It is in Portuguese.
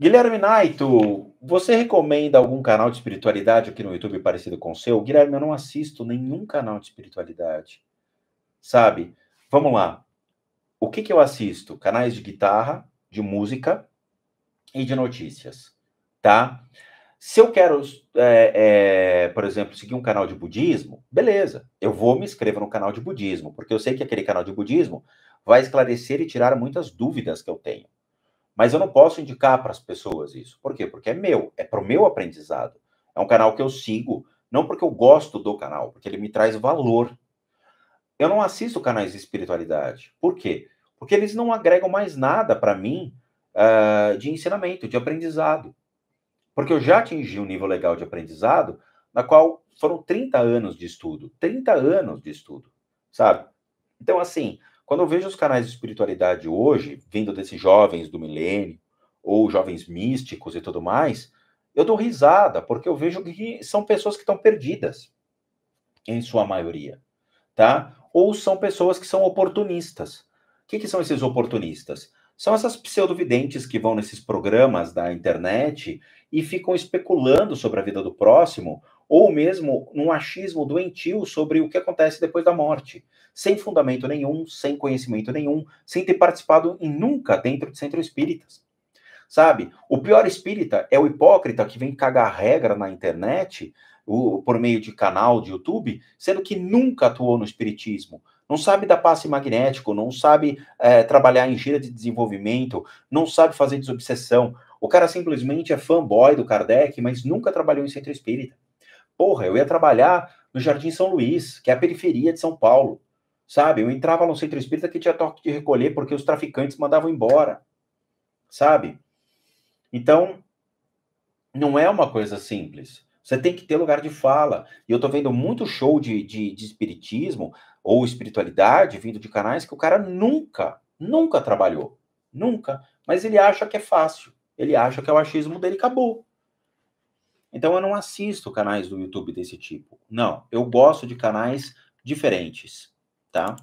Guilherme Naito, você recomenda algum canal de espiritualidade aqui no YouTube parecido com o seu? Guilherme, eu não assisto nenhum canal de espiritualidade. Sabe? Vamos lá. O que, que eu assisto? Canais de guitarra, de música e de notícias. Tá? Se eu quero, é, é, por exemplo, seguir um canal de budismo, beleza, eu vou me inscrever no canal de budismo, porque eu sei que aquele canal de budismo vai esclarecer e tirar muitas dúvidas que eu tenho. Mas eu não posso indicar para as pessoas isso. Por quê? Porque é meu, é para o meu aprendizado. É um canal que eu sigo, não porque eu gosto do canal, porque ele me traz valor. Eu não assisto canais de espiritualidade. Por quê? Porque eles não agregam mais nada para mim uh, de ensinamento, de aprendizado. Porque eu já atingi um nível legal de aprendizado, na qual foram 30 anos de estudo. 30 anos de estudo, sabe? Então, assim, quando eu vejo os canais de espiritualidade hoje, vindo desses jovens do milênio, ou jovens místicos e tudo mais, eu dou risada, porque eu vejo que são pessoas que estão perdidas, em sua maioria, tá? Ou são pessoas que são oportunistas. O que, que são esses oportunistas? São essas pseudovidentes que vão nesses programas da internet e ficam especulando sobre a vida do próximo, ou mesmo num achismo doentio sobre o que acontece depois da morte, sem fundamento nenhum, sem conhecimento nenhum, sem ter participado em nunca dentro de centro espíritas. Sabe? O pior espírita é o hipócrita que vem cagar regra na internet, o, por meio de canal de YouTube, sendo que nunca atuou no espiritismo, não sabe dar passe magnético, não sabe é, trabalhar em gira de desenvolvimento, não sabe fazer desobsessão. O cara simplesmente é fanboy do Kardec, mas nunca trabalhou em centro espírita. Porra, eu ia trabalhar no Jardim São Luís, que é a periferia de São Paulo, sabe? Eu entrava no centro espírita que tinha toque de recolher porque os traficantes mandavam embora, sabe? Então, não é uma coisa simples. Você tem que ter lugar de fala. E eu tô vendo muito show de, de, de espiritismo ou espiritualidade vindo de canais que o cara nunca, nunca trabalhou. Nunca. Mas ele acha que é fácil. Ele acha que é o achismo dele acabou. Então eu não assisto canais do YouTube desse tipo. Não, eu gosto de canais diferentes, tá?